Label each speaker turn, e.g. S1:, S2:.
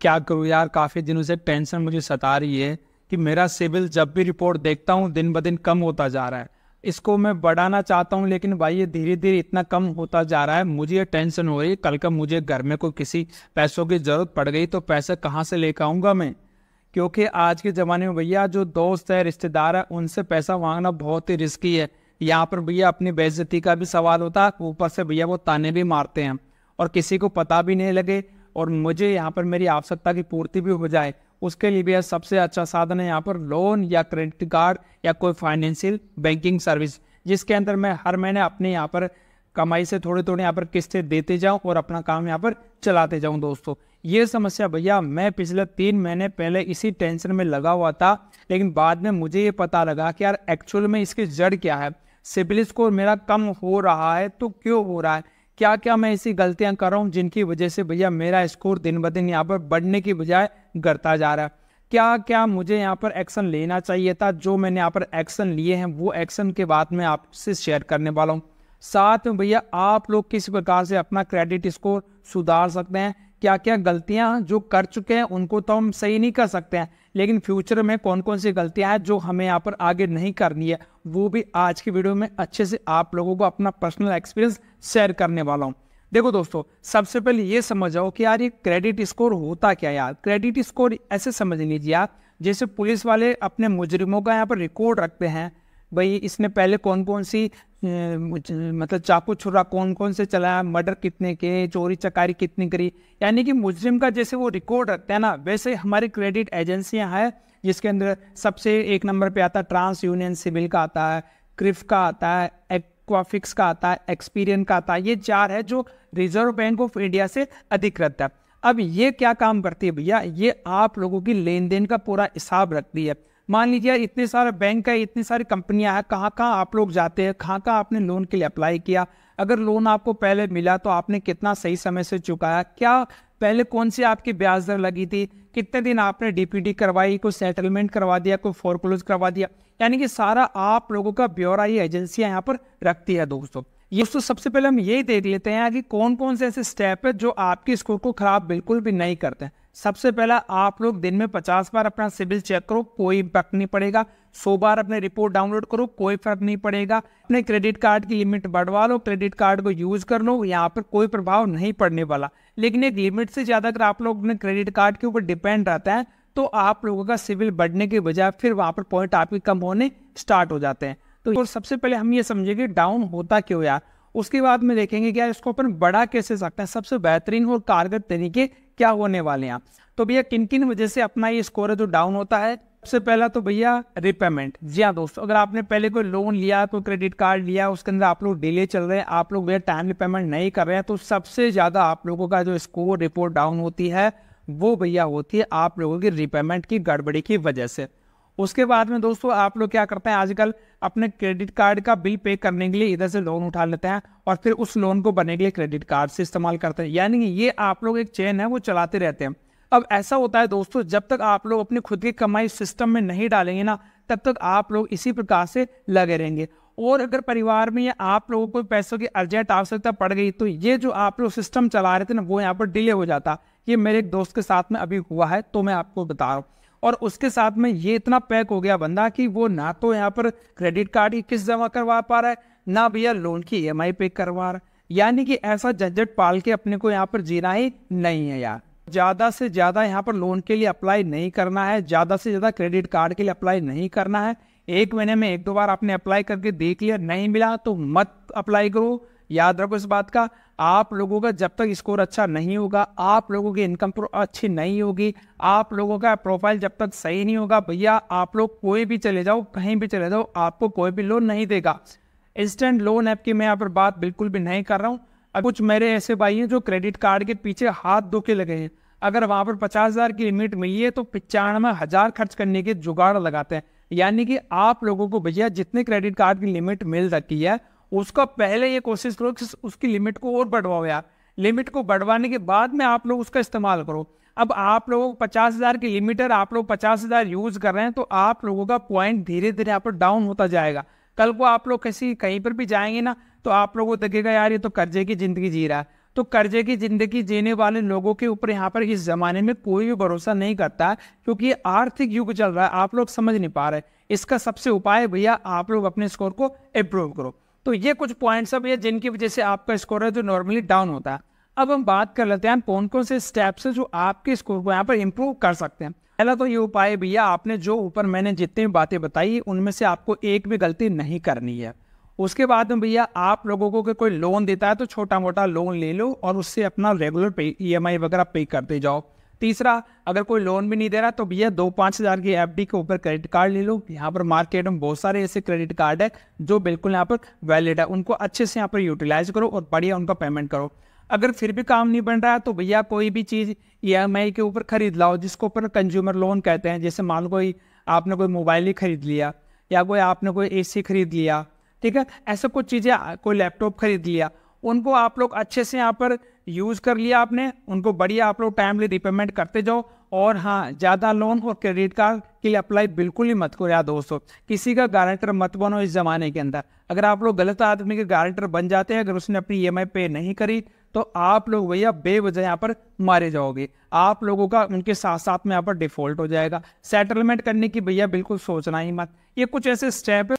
S1: क्या करूँ यार काफ़ी दिनों से टेंशन मुझे सता रही है कि मेरा सिविल जब भी रिपोर्ट देखता हूँ दिन ब दिन कम होता जा रहा है इसको मैं बढ़ाना चाहता हूँ लेकिन भाई ये धीरे धीरे इतना कम होता जा रहा है मुझे ये टेंशन हो रही है कल का मुझे घर में कोई किसी पैसों की ज़रूरत पड़ गई तो पैसे कहाँ से लेकर आऊँगा मैं क्योंकि आज के ज़माने में भैया जो दोस्त है रिश्तेदार है उनसे पैसा मांगना बहुत ही रिस्की है यहाँ पर भैया अपनी बेइज्जती का भी सवाल होता है ऊपर से भैया वो ताने भी मारते हैं और किसी को पता भी नहीं लगे और मुझे यहाँ पर मेरी आवश्यकता की पूर्ति भी हो जाए उसके लिए भी सबसे अच्छा साधन है यहाँ पर लोन या क्रेडिट कार्ड या कोई फाइनेंशियल बैंकिंग सर्विस जिसके अंदर मैं हर महीने अपने यहाँ पर कमाई से थोड़े थोड़े यहाँ पर किस्तें देते जाऊँ और अपना काम यहाँ पर चलाते जाऊँ दोस्तों ये समस्या भैया मैं पिछले तीन महीने पहले इसी टेंशन में लगा हुआ था लेकिन बाद में मुझे ये पता लगा कि यार एक्चुअल में इसकी जड़ क्या है सिबिल स्कोर मेरा कम हो रहा है तो क्यों हो रहा है क्या क्या मैं ऐसी गलतियां कर रहा हूँ जिनकी वजह से भैया मेरा स्कोर दिन ब दिन यहाँ पर बढ़ने की बजाय गरता जा रहा है क्या क्या मुझे यहाँ पर एक्शन लेना चाहिए था जो मैंने यहाँ पर एक्शन लिए हैं वो एक्शन के बाद मैं आपसे शेयर करने वाला हूँ साथ में भैया आप लोग किस प्रकार से अपना क्रेडिट स्कोर सुधार सकते हैं क्या क्या गलतियां जो कर चुके हैं उनको तो हम सही नहीं कर सकते हैं लेकिन फ्यूचर में कौन कौन सी गलतियां हैं जो हमें यहाँ पर आगे नहीं करनी है वो भी आज की वीडियो में अच्छे से आप लोगों को अपना पर्सनल एक्सपीरियंस शेयर करने वाला हूँ देखो दोस्तों सबसे पहले ये समझ जाओ कि यार ये क्रेडिट स्कोर होता क्या यार क्रेडिट स्कोर ऐसे समझ लीजिए आप जैसे पुलिस वाले अपने मुजरिमों का यहाँ पर रिकॉर्ड रखते हैं भाई इसने पहले कौन कौन सी मतलब चाकू छुरा कौन कौन से चलाया मर्डर कितने के चोरी चकारी कितनी करी यानी कि मुजरिम का जैसे वो रिकॉर्ड रखते हैं ना वैसे हमारी क्रेडिट एजेंसियां हैं जिसके अंदर सबसे एक नंबर पे आता है ट्रांस यूनियन सिविल का आता है क्रिफ का आता है एक्वाफिक्स का आता है एक्सपीरियन का आता है ये चार है जो रिजर्व बैंक ऑफ इंडिया से अधिकृत है अब ये क्या काम करती है भैया ये आप लोगों की लेन देन का पूरा हिसाब रखती है मान लीजिए यार इतने सारे बैंक है इतनी सारी कंपनियां हैं कहाँ कहाँ आप लोग जाते हैं कहाँ कहाँ आपने लोन के लिए अप्लाई किया अगर लोन आपको पहले मिला तो आपने कितना सही समय से चुकाया क्या पहले कौन सी आपकी ब्याज दर लगी थी कितने दिन आपने डी करवाई कोई सेटलमेंट करवा दिया कोई फोरक्लोज करवा दिया यानी कि सारा आप लोगों का ब्यौरा ये एजेंसियाँ यहाँ पर रखती है दोस्तों ये तो सबसे पहले हम यही देख लेते हैं कि कौन कौन से ऐसे स्टेप है जो आपके स्कोर को खराब बिल्कुल भी नहीं करते हैं सबसे पहला आप लोग दिन में पचास बार अपना सिविल चेक करो कोई इम्पैक्ट नहीं पड़ेगा सौ बार अपने रिपोर्ट डाउनलोड करो कोई फर्क नहीं पड़ेगा अपने क्रेडिट कार्ड की लिमिट बढ़वा लो क्रेडिट कार्ड को यूज कर लो यहाँ पर कोई प्रभाव नहीं पड़ने वाला लेकिन एक लिमिट से ज़्यादा अगर आप लोग अपने क्रेडिट कार्ड के ऊपर डिपेंड रहता है तो आप लोगों का सिविल बढ़ने के बजाय फिर वहाँ पर पॉइंट आपके कम होने स्टार्ट हो जाते हैं तो सबसे पहले हम ये समझेंगे डाउन होता क्यों यार उसके बाद में देखेंगे क्या यार इसको अपन बड़ा कैसे सकते हैं सबसे बेहतरीन और कारगर तरीके क्या होने वाले हैं आप तो भैया किन किन वजह से अपना ये स्कोर है जो डाउन होता है सबसे पहला तो भैया रिपेमेंट जी हाँ दोस्तों अगर आपने पहले कोई लोन लिया कोई क्रेडिट कार्ड लिया उसके अंदर आप लोग डिले चल रहे हैं आप लोग भैया टाइम रिपेमेंट नहीं कर रहे हैं तो सबसे ज़्यादा आप लोगों का जो स्कोर रिपोर्ट डाउन होती है वो भैया होती है आप लोगों की रिपेमेंट की गड़बड़ी की वजह से उसके बाद में दोस्तों आप लोग क्या करते हैं आजकल अपने क्रेडिट कार्ड का बिल पे करने के लिए इधर से लोन उठा लेते हैं और फिर उस लोन को बनने के लिए क्रेडिट कार्ड से इस्तेमाल करते हैं यानी कि ये आप लोग एक चेन है वो चलाते रहते हैं अब ऐसा होता है दोस्तों जब तक आप लोग अपनी खुद की कमाई सिस्टम में नहीं डालेंगे ना तब तक आप लोग इसी प्रकार से लगे रहेंगे और अगर परिवार में या आप लोगों को पैसों की अर्जेंट आवश्यकता पड़ गई तो ये जो आप लोग सिस्टम चला रहे थे ना वो यहाँ पर डिले हो जाता ये मेरे एक दोस्त के साथ में अभी हुआ है तो मैं आपको बता रहा हूँ और उसके साथ में ये इतना पैक हो गया बंदा कि वो ना तो यहाँ पर क्रेडिट कार्ड की किस्त जमा करवा पा रहा है ना भैया लोन की ई e पे करवा रहा है यानी कि ऐसा झंझट पाल के अपने को यहाँ पर जीना ही नहीं है यार ज़्यादा से ज़्यादा यहाँ पर लोन के लिए अप्लाई नहीं करना है ज़्यादा से ज़्यादा क्रेडिट कार्ड के लिए अप्लाई नहीं करना है एक महीने में एक दो बार आपने अप्लाई करके देख लिया नहीं मिला तो मत अप्लाई करो याद रखो इस बात का आप लोगों का जब तक स्कोर अच्छा नहीं होगा आप लोगों की इनकम अच्छी नहीं होगी आप लोगों का प्रोफाइल जब तक सही नहीं होगा भैया आप लोग कोई भी चले जाओ कहीं भी चले जाओ आपको कोई भी लोन नहीं देगा इंस्टेंट लोन ऐप की मैं यहाँ पर बात बिल्कुल भी नहीं कर रहा हूँ अब कुछ मेरे ऐसे भाई हैं जो क्रेडिट कार्ड के पीछे हाथ धो के लगे हैं अगर वहाँ पर पचास हज़ार की लिमिट मिली है तो पचानवे हज़ार खर्च करने के जुगाड़ लगाते हैं यानी कि आप लोगों को भैया जितने क्रेडिट कार्ड की लिमिट मिल सकती है उसका पहले ये कोशिश करो कि उसकी लिमिट को और बढ़वाओ यार लिमिट को बढ़वाने के बाद में आप लोग उसका इस्तेमाल करो अब आप लोगों को पचास हज़ार की लिमिट है आप लोग पचास हज़ार यूज़ कर रहे हैं तो आप लोगों का पॉइंट धीरे धीरे आप पर डाउन होता जाएगा कल को आप लोग किसी कहीं पर भी जाएंगे ना तो आप लोगों को देखेगा यार ये तो कर्जे की ज़िंदगी जी रहा है तो कर्जे की ज़िंदगी जीने वाले लोगों के ऊपर यहाँ पर इस ज़माने में कोई भी भरोसा नहीं करता है क्योंकि ये आर्थिक युग चल रहा है आप लोग समझ नहीं पा रहे इसका सबसे उपाय भैया आप लोग अपने स्कोर को इम्प्रूव करो तो ये कुछ पॉइंट्स अब ये जिनकी वजह से आपका स्कोर है जो नॉर्मली डाउन होता है अब हम बात कर लेते हैं कौन कौन से स्टेप्स हैं जो आपके स्कोर को यहाँ पर इम्प्रूव कर सकते हैं पहला तो ये उपाय भैया आपने जो ऊपर मैंने जितनी भी बातें बताई उनमें से आपको एक भी गलती नहीं करनी है उसके बाद में भैया आप लोगों को कोई लोन देता है तो छोटा मोटा लोन ले लो और उससे अपना रेगुलर पे ई वगैरह पे करते जाओ तीसरा अगर कोई लोन भी नहीं दे रहा तो भैया दो पाँच हज़ार की एफ के ऊपर क्रेडिट कार्ड ले लो यहाँ पर मार्केट में बहुत सारे ऐसे क्रेडिट कार्ड है जो बिल्कुल यहाँ पर वैलिड है उनको अच्छे से यहाँ पर यूटिलाइज करो और बढ़िया उनका पेमेंट करो अगर फिर भी काम नहीं बन रहा है तो भैया कोई भी चीज़ ई एम आई के ऊपर खरीद लाओ जिसको ऊपर कंज्यूमर लोन कहते हैं जैसे मान लो कोई आपने कोई मोबाइल ही खरीद लिया या कोई आपने कोई ए सी खरीद लिया ठीक है ऐसा कुछ चीज़ें कोई लैपटॉप खरीद लिया उनको आप लोग अच्छे से यहाँ पर यूज़ कर लिया आपने उनको बढ़िया आप लोग टाइमली रिपेमेंट करते जाओ और हाँ ज़्यादा लोन और क्रेडिट कार्ड के लिए अप्लाई बिल्कुल ही मत करो यार दोस्तों किसी का गारंटर मत बनो इस ज़माने के अंदर अगर आप लोग गलत आदमी के गारंटर बन जाते हैं अगर उसने अपनी ई पे नहीं करी तो आप लोग भैया बेवजह यहाँ पर मारे जाओगे आप लोगों का उनके साथ साथ में यहाँ पर डिफॉल्ट हो जाएगा सेटलमेंट करने की भैया बिल्कुल सोचना ही मत ये कुछ ऐसे स्टेप है